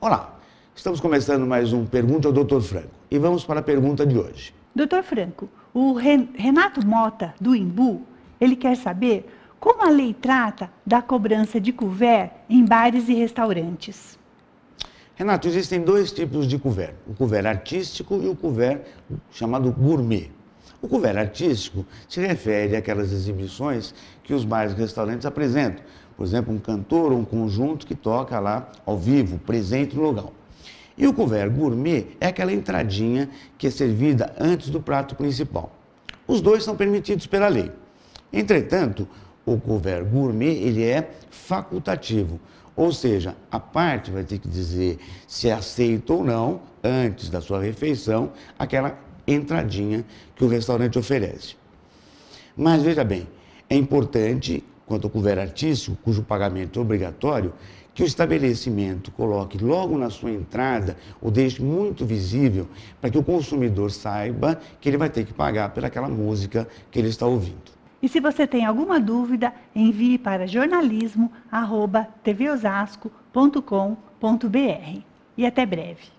Olá, estamos começando mais um Pergunta ao Dr. Franco e vamos para a pergunta de hoje. Dr. Franco, o Renato Mota, do Imbu, ele quer saber como a lei trata da cobrança de couvert em bares e restaurantes. Renato, existem dois tipos de couvert, o couvert artístico e o couvert chamado gourmet. O couvert artístico se refere àquelas exibições que os bares e restaurantes apresentam. Por exemplo, um cantor ou um conjunto que toca lá ao vivo, presente no local. E o couvert gourmet é aquela entradinha que é servida antes do prato principal. Os dois são permitidos pela lei. Entretanto, o couvert gourmet ele é facultativo, ou seja, a parte vai ter que dizer se é aceita ou não, antes da sua refeição, aquela entradinha que o restaurante oferece. Mas veja bem, é importante, quanto ao cover artístico, cujo pagamento é obrigatório, que o estabelecimento coloque logo na sua entrada ou deixe muito visível para que o consumidor saiba que ele vai ter que pagar pelaquela música que ele está ouvindo. E se você tem alguma dúvida, envie para jornalismo@tvosasco.com.br. E até breve.